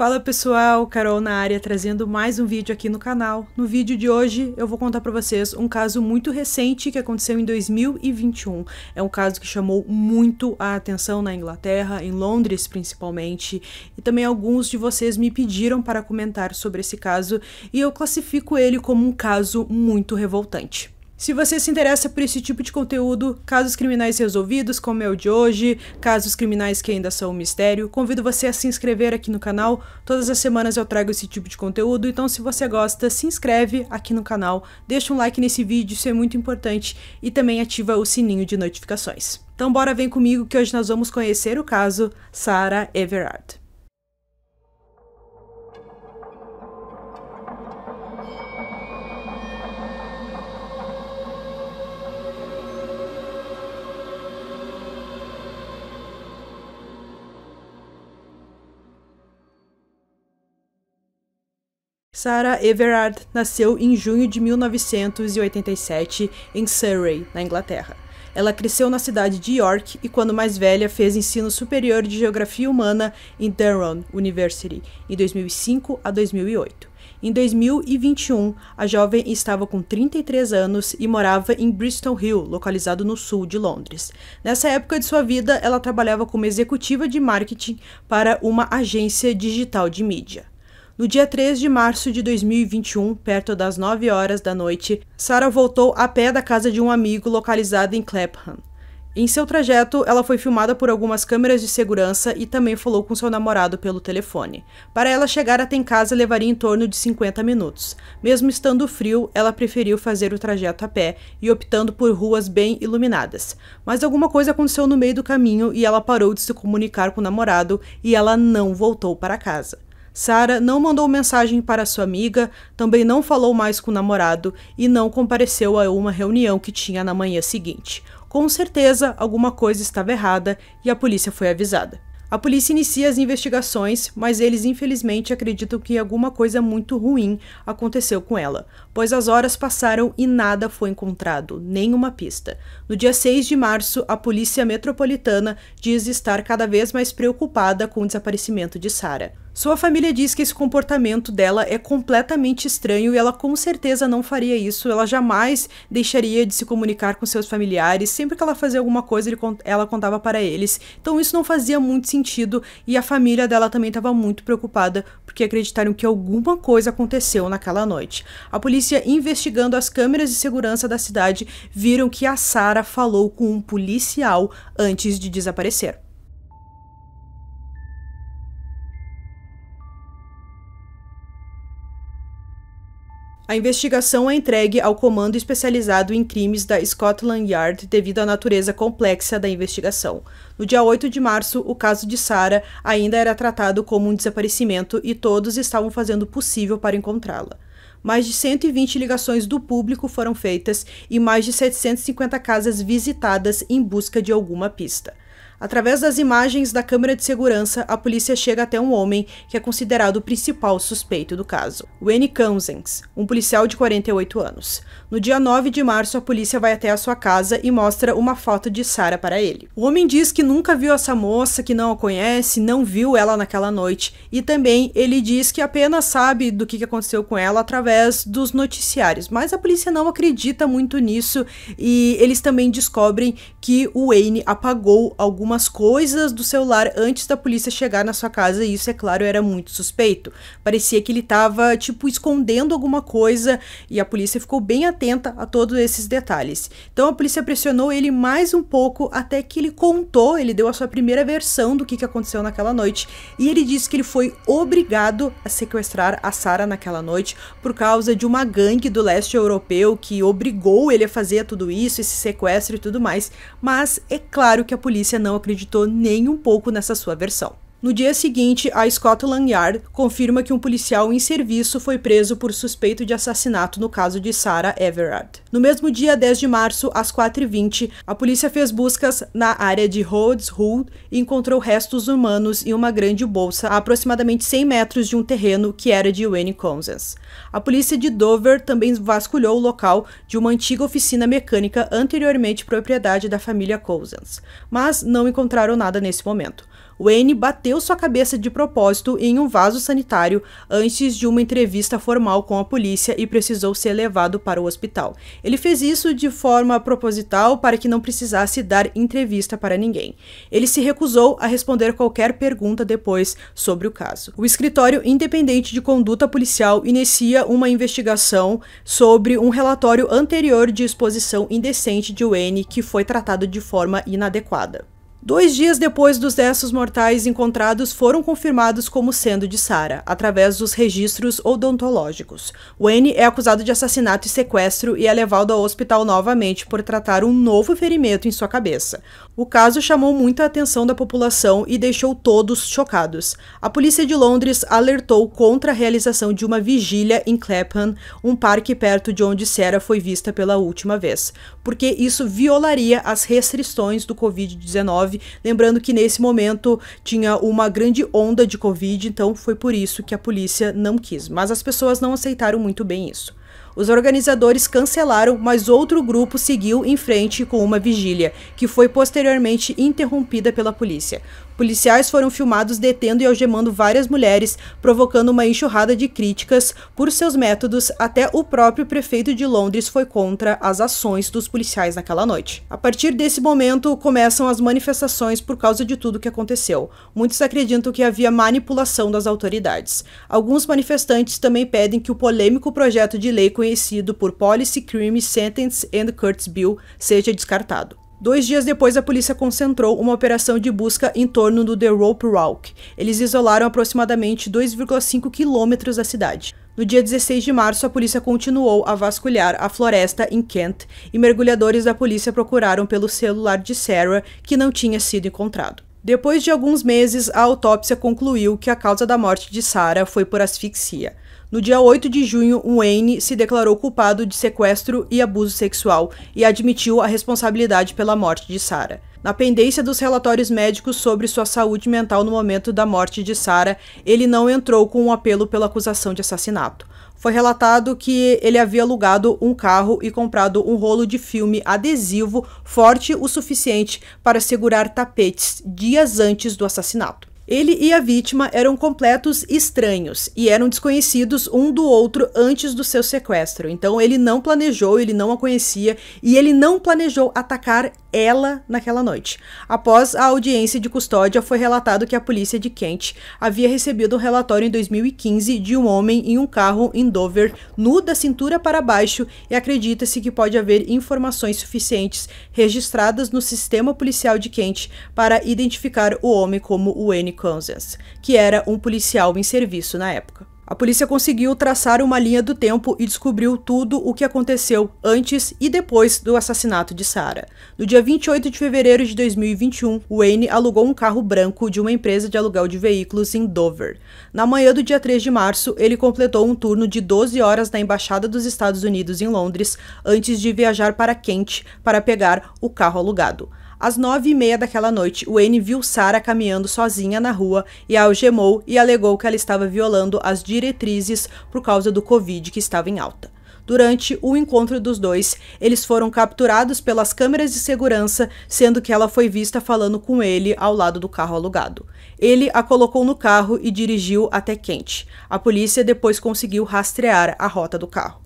Fala pessoal, Carol na área trazendo mais um vídeo aqui no canal. No vídeo de hoje eu vou contar para vocês um caso muito recente que aconteceu em 2021. É um caso que chamou muito a atenção na Inglaterra, em Londres principalmente, e também alguns de vocês me pediram para comentar sobre esse caso e eu classifico ele como um caso muito revoltante. Se você se interessa por esse tipo de conteúdo, casos criminais resolvidos, como é o de hoje, casos criminais que ainda são um mistério, convido você a se inscrever aqui no canal. Todas as semanas eu trago esse tipo de conteúdo, então se você gosta, se inscreve aqui no canal, deixa um like nesse vídeo, isso é muito importante, e também ativa o sininho de notificações. Então bora vem comigo que hoje nós vamos conhecer o caso Sarah Everard. Sarah Everard nasceu em junho de 1987 em Surrey, na Inglaterra. Ela cresceu na cidade de York e, quando mais velha, fez ensino superior de geografia humana em Durham University, em 2005 a 2008. Em 2021, a jovem estava com 33 anos e morava em Bristol Hill, localizado no sul de Londres. Nessa época de sua vida, ela trabalhava como executiva de marketing para uma agência digital de mídia. No dia 3 de março de 2021, perto das 9 horas da noite, Sarah voltou a pé da casa de um amigo localizado em Clapham. Em seu trajeto, ela foi filmada por algumas câmeras de segurança e também falou com seu namorado pelo telefone. Para ela chegar até em casa levaria em torno de 50 minutos. Mesmo estando frio, ela preferiu fazer o trajeto a pé e optando por ruas bem iluminadas. Mas alguma coisa aconteceu no meio do caminho e ela parou de se comunicar com o namorado e ela não voltou para casa. Sara não mandou mensagem para sua amiga, também não falou mais com o namorado e não compareceu a uma reunião que tinha na manhã seguinte. Com certeza, alguma coisa estava errada e a polícia foi avisada. A polícia inicia as investigações, mas eles infelizmente acreditam que alguma coisa muito ruim aconteceu com ela, pois as horas passaram e nada foi encontrado, nenhuma pista. No dia 6 de março, a polícia metropolitana diz estar cada vez mais preocupada com o desaparecimento de Sarah. Sua família diz que esse comportamento dela é completamente estranho e ela com certeza não faria isso, ela jamais deixaria de se comunicar com seus familiares, sempre que ela fazia alguma coisa ela contava para eles. Então isso não fazia muito sentido e a família dela também estava muito preocupada porque acreditaram que alguma coisa aconteceu naquela noite. A polícia investigando as câmeras de segurança da cidade viram que a Sara falou com um policial antes de desaparecer. A investigação é entregue ao Comando Especializado em Crimes da Scotland Yard devido à natureza complexa da investigação. No dia 8 de março, o caso de Sarah ainda era tratado como um desaparecimento e todos estavam fazendo o possível para encontrá-la. Mais de 120 ligações do público foram feitas e mais de 750 casas visitadas em busca de alguma pista. Através das imagens da câmera de segurança, a polícia chega até um homem que é considerado o principal suspeito do caso, Wayne Cousins, um policial de 48 anos. No dia 9 de março, a polícia vai até a sua casa e mostra uma foto de Sarah para ele. O homem diz que nunca viu essa moça, que não a conhece, não viu ela naquela noite, e também ele diz que apenas sabe do que aconteceu com ela através dos noticiários, mas a polícia não acredita muito nisso e eles também descobrem que o Wayne apagou alguma algumas coisas do celular antes da polícia chegar na sua casa, e isso, é claro, era muito suspeito. Parecia que ele estava, tipo, escondendo alguma coisa, e a polícia ficou bem atenta a todos esses detalhes. Então a polícia pressionou ele mais um pouco até que ele contou, ele deu a sua primeira versão do que, que aconteceu naquela noite, e ele disse que ele foi obrigado a sequestrar a Sarah naquela noite por causa de uma gangue do leste europeu que obrigou ele a fazer tudo isso, esse sequestro e tudo mais. Mas é claro que a polícia não acreditou nem um pouco nessa sua versão. No dia seguinte, a Scotland Yard confirma que um policial em serviço foi preso por suspeito de assassinato no caso de Sarah Everard. No mesmo dia, 10 de março, às 4h20, a polícia fez buscas na área de Rhodes Hall e encontrou restos humanos em uma grande bolsa a aproximadamente 100 metros de um terreno que era de Wayne Consens. A polícia de Dover também vasculhou o local de uma antiga oficina mecânica anteriormente propriedade da família Cousins, mas não encontraram nada nesse momento. Wayne bateu sua cabeça de propósito em um vaso sanitário antes de uma entrevista formal com a polícia e precisou ser levado para o hospital. Ele fez isso de forma proposital para que não precisasse dar entrevista para ninguém. Ele se recusou a responder qualquer pergunta depois sobre o caso. O escritório independente de conduta policial inicia uma investigação sobre um relatório anterior de exposição indecente de Wayne que foi tratado de forma inadequada. Dois dias depois dos restos mortais encontrados foram confirmados como sendo de Sarah, através dos registros odontológicos. Wayne é acusado de assassinato e sequestro e é levado ao hospital novamente por tratar um novo ferimento em sua cabeça. O caso chamou muita atenção da população e deixou todos chocados. A polícia de Londres alertou contra a realização de uma vigília em Clapham, um parque perto de onde Sarah foi vista pela última vez, porque isso violaria as restrições do Covid-19 Lembrando que nesse momento tinha uma grande onda de Covid, então foi por isso que a polícia não quis. Mas as pessoas não aceitaram muito bem isso. Os organizadores cancelaram, mas outro grupo seguiu em frente com uma vigília, que foi posteriormente interrompida pela polícia policiais foram filmados detendo e algemando várias mulheres, provocando uma enxurrada de críticas por seus métodos. Até o próprio prefeito de Londres foi contra as ações dos policiais naquela noite. A partir desse momento, começam as manifestações por causa de tudo o que aconteceu. Muitos acreditam que havia manipulação das autoridades. Alguns manifestantes também pedem que o polêmico projeto de lei conhecido por Policy Crime Sentence and Curtis Bill seja descartado. Dois dias depois, a polícia concentrou uma operação de busca em torno do The Rope Rock. Eles isolaram aproximadamente 2,5 quilômetros da cidade. No dia 16 de março, a polícia continuou a vasculhar a floresta em Kent e mergulhadores da polícia procuraram pelo celular de Sarah, que não tinha sido encontrado. Depois de alguns meses, a autópsia concluiu que a causa da morte de Sarah foi por asfixia. No dia 8 de junho, Wayne se declarou culpado de sequestro e abuso sexual e admitiu a responsabilidade pela morte de Sarah. Na pendência dos relatórios médicos sobre sua saúde mental no momento da morte de Sarah, ele não entrou com um apelo pela acusação de assassinato foi relatado que ele havia alugado um carro e comprado um rolo de filme adesivo forte o suficiente para segurar tapetes dias antes do assassinato. Ele e a vítima eram completos estranhos e eram desconhecidos um do outro antes do seu sequestro. Então ele não planejou, ele não a conhecia e ele não planejou atacar ela naquela noite. Após a audiência de custódia, foi relatado que a polícia de Kent havia recebido um relatório em 2015 de um homem em um carro em Dover, nu da cintura para baixo, e acredita-se que pode haver informações suficientes registradas no sistema policial de Kent para identificar o homem como o N que era um policial em serviço na época. A polícia conseguiu traçar uma linha do tempo e descobriu tudo o que aconteceu antes e depois do assassinato de Sarah. No dia 28 de fevereiro de 2021, Wayne alugou um carro branco de uma empresa de aluguel de veículos em Dover. Na manhã do dia 3 de março, ele completou um turno de 12 horas na Embaixada dos Estados Unidos em Londres antes de viajar para Kent para pegar o carro alugado. Às nove e meia daquela noite, Wayne viu Sarah caminhando sozinha na rua e a algemou e alegou que ela estava violando as diretrizes por causa do Covid que estava em alta. Durante o encontro dos dois, eles foram capturados pelas câmeras de segurança, sendo que ela foi vista falando com ele ao lado do carro alugado. Ele a colocou no carro e dirigiu até Kent. A polícia depois conseguiu rastrear a rota do carro.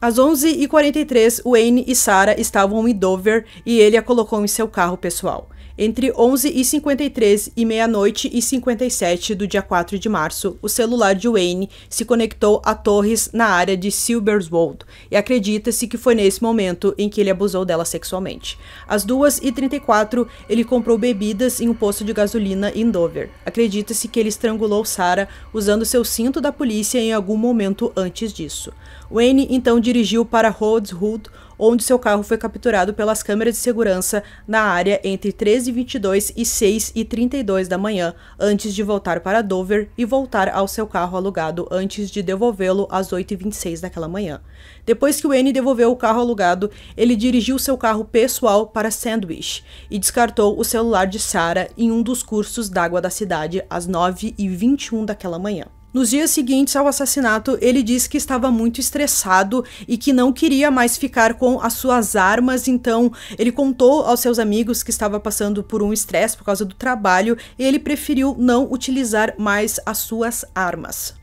Às 11h43, Wayne e Sarah estavam em Dover e ele a colocou em seu carro pessoal. Entre 11 e 53 e meia-noite e 57 do dia 4 de março, o celular de Wayne se conectou a torres na área de Silberswold e acredita-se que foi nesse momento em que ele abusou dela sexualmente. Às 2h34, ele comprou bebidas em um posto de gasolina em Dover. Acredita-se que ele estrangulou Sarah usando seu cinto da polícia em algum momento antes disso. Wayne então dirigiu para Rhodes Hood, onde seu carro foi capturado pelas câmeras de segurança na área entre 13h22 e 6h32 da manhã, antes de voltar para Dover e voltar ao seu carro alugado antes de devolvê-lo às 8h26 daquela manhã. Depois que o N devolveu o carro alugado, ele dirigiu seu carro pessoal para Sandwich e descartou o celular de Sarah em um dos cursos d'água da cidade às 9h21 daquela manhã. Nos dias seguintes ao assassinato, ele disse que estava muito estressado e que não queria mais ficar com as suas armas, então ele contou aos seus amigos que estava passando por um estresse por causa do trabalho e ele preferiu não utilizar mais as suas armas.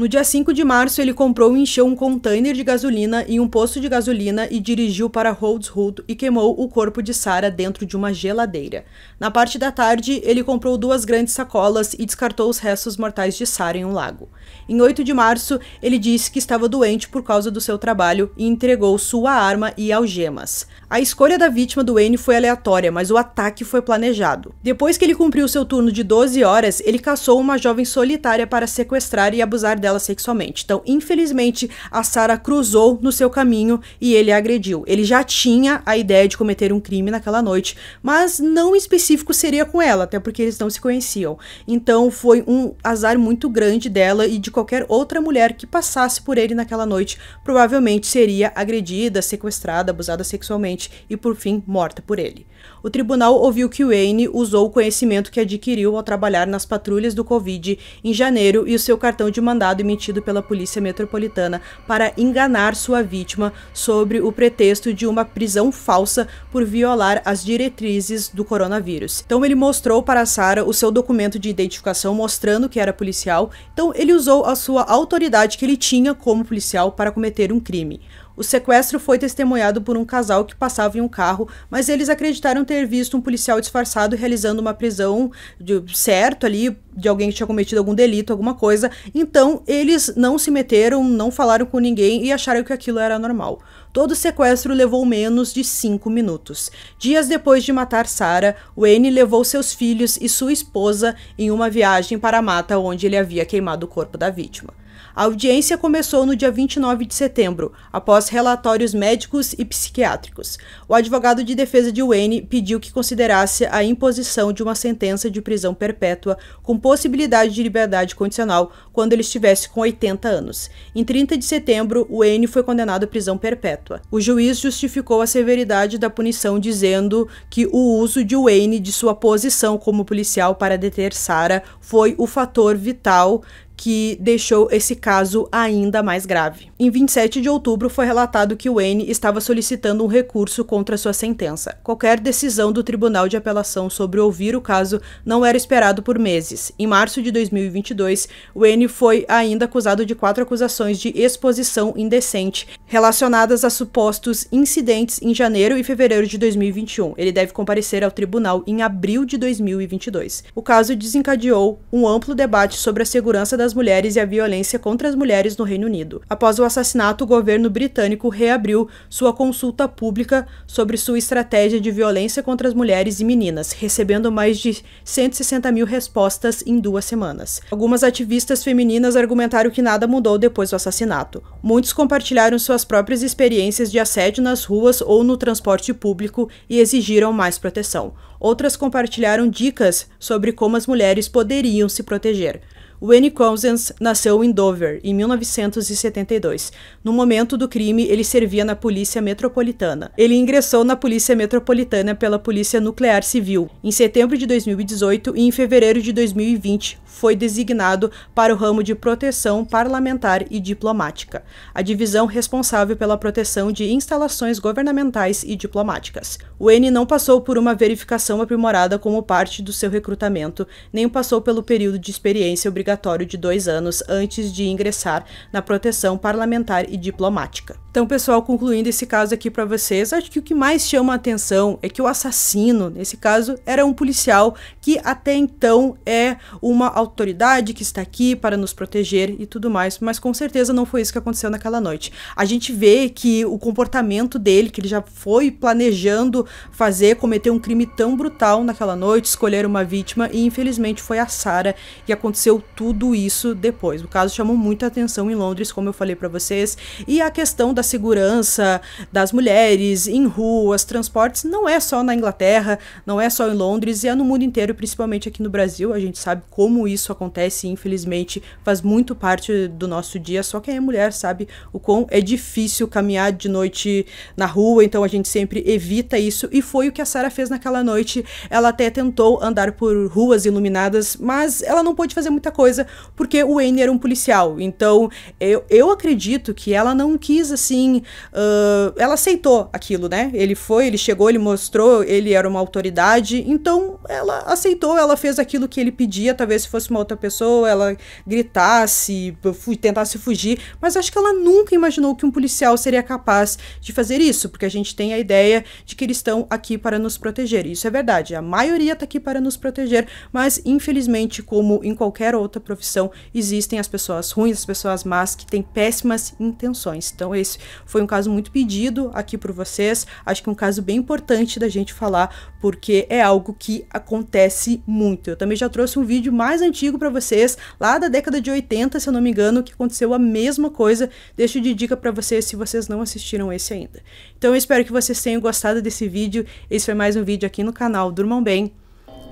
No dia 5 de março, ele comprou e encheu um container de gasolina em um posto de gasolina e dirigiu para Rhodes Hood e queimou o corpo de Sarah dentro de uma geladeira. Na parte da tarde, ele comprou duas grandes sacolas e descartou os restos mortais de Sarah em um lago. Em 8 de março, ele disse que estava doente por causa do seu trabalho e entregou sua arma e algemas. A escolha da vítima do Wayne foi aleatória, mas o ataque foi planejado. Depois que ele cumpriu seu turno de 12 horas, ele caçou uma jovem solitária para sequestrar e abusar dela ela sexualmente. Então, infelizmente, a Sara cruzou no seu caminho e ele a agrediu. Ele já tinha a ideia de cometer um crime naquela noite, mas não específico seria com ela, até porque eles não se conheciam. Então, foi um azar muito grande dela e de qualquer outra mulher que passasse por ele naquela noite, provavelmente seria agredida, sequestrada, abusada sexualmente e por fim morta por ele o tribunal ouviu que Wayne usou o conhecimento que adquiriu ao trabalhar nas patrulhas do Covid em janeiro e o seu cartão de mandado emitido pela Polícia Metropolitana para enganar sua vítima sobre o pretexto de uma prisão falsa por violar as diretrizes do coronavírus. Então ele mostrou para Sara o seu documento de identificação mostrando que era policial. Então ele usou a sua autoridade que ele tinha como policial para cometer um crime. O sequestro foi testemunhado por um casal que passava em um carro, mas eles acreditaram ter visto um policial disfarçado realizando uma prisão de certo ali de alguém que tinha cometido algum delito, alguma coisa. Então, eles não se meteram, não falaram com ninguém e acharam que aquilo era normal. Todo o sequestro levou menos de cinco minutos. Dias depois de matar Sarah, Wayne levou seus filhos e sua esposa em uma viagem para a mata onde ele havia queimado o corpo da vítima. A audiência começou no dia 29 de setembro, após relatórios médicos e psiquiátricos. O advogado de defesa de Wayne pediu que considerasse a imposição de uma sentença de prisão perpétua com possibilidade de liberdade condicional quando ele estivesse com 80 anos. Em 30 de setembro, Wayne foi condenado à prisão perpétua. O juiz justificou a severidade da punição dizendo que o uso de Wayne de sua posição como policial para deter Sara foi o fator vital que deixou esse caso ainda mais grave. Em 27 de outubro, foi relatado que Wayne estava solicitando um recurso contra sua sentença. Qualquer decisão do Tribunal de Apelação sobre ouvir o caso não era esperado por meses. Em março de 2022, Wayne foi ainda acusado de quatro acusações de exposição indecente relacionadas a supostos incidentes em janeiro e fevereiro de 2021. Ele deve comparecer ao tribunal em abril de 2022. O caso desencadeou um amplo debate sobre a segurança das das mulheres e a violência contra as mulheres no Reino Unido. Após o assassinato, o governo britânico reabriu sua consulta pública sobre sua estratégia de violência contra as mulheres e meninas, recebendo mais de 160 mil respostas em duas semanas. Algumas ativistas femininas argumentaram que nada mudou depois do assassinato. Muitos compartilharam suas próprias experiências de assédio nas ruas ou no transporte público e exigiram mais proteção. Outras compartilharam dicas sobre como as mulheres poderiam se proteger. Wayne Cousins nasceu em Dover, em 1972. No momento do crime, ele servia na Polícia Metropolitana. Ele ingressou na Polícia Metropolitana pela Polícia Nuclear Civil em setembro de 2018 e em fevereiro de 2020 foi designado para o ramo de proteção parlamentar e diplomática, a divisão responsável pela proteção de instalações governamentais e diplomáticas. Wayne não passou por uma verificação aprimorada como parte do seu recrutamento, nem passou pelo período de experiência obrigatória obrigatório de dois anos antes de ingressar na proteção parlamentar e diplomática. Então, pessoal, concluindo esse caso aqui para vocês, acho que o que mais chama a atenção é que o assassino, nesse caso, era um policial que até então é uma autoridade que está aqui para nos proteger e tudo mais, mas com certeza não foi isso que aconteceu naquela noite. A gente vê que o comportamento dele, que ele já foi planejando fazer, cometer um crime tão brutal naquela noite, escolher uma vítima e infelizmente foi a Sara e aconteceu tudo isso depois. O caso chamou muita atenção em Londres, como eu falei para vocês, e a questão da segurança das mulheres em ruas, transportes, não é só na Inglaterra, não é só em Londres, é no mundo inteiro, principalmente aqui no Brasil. A gente sabe como isso acontece, infelizmente, faz muito parte do nosso dia. Só quem é mulher sabe o quão é difícil caminhar de noite na rua, então a gente sempre evita isso, e foi o que a Sarah fez naquela noite. Ela até tentou andar por ruas iluminadas, mas ela não pôde fazer muita coisa coisa, porque o Wayne era um policial. Então, eu, eu acredito que ela não quis assim. Uh, ela aceitou aquilo, né? Ele foi, ele chegou, ele mostrou, ele era uma autoridade. Então, ela aceitou, ela fez aquilo que ele pedia. Talvez se fosse uma outra pessoa, ela gritasse, tentasse fugir. Mas acho que ela nunca imaginou que um policial seria capaz de fazer isso, porque a gente tem a ideia de que eles estão aqui para nos proteger. Isso é verdade, a maioria está aqui para nos proteger, mas infelizmente, como em qualquer outra profissão existem as pessoas ruins, as pessoas más que têm péssimas intenções. Então esse foi um caso muito pedido aqui por vocês. Acho que é um caso bem importante da gente falar porque é algo que acontece muito. Eu também já trouxe um vídeo mais antigo para vocês, lá da década de 80, se eu não me engano, que aconteceu a mesma coisa. Deixo de dica para vocês se vocês não assistiram esse ainda. Então eu espero que vocês tenham gostado desse vídeo. Esse foi mais um vídeo aqui no canal Durmam Bem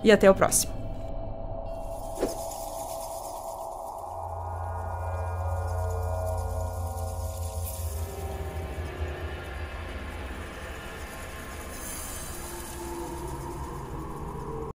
e até o próximo.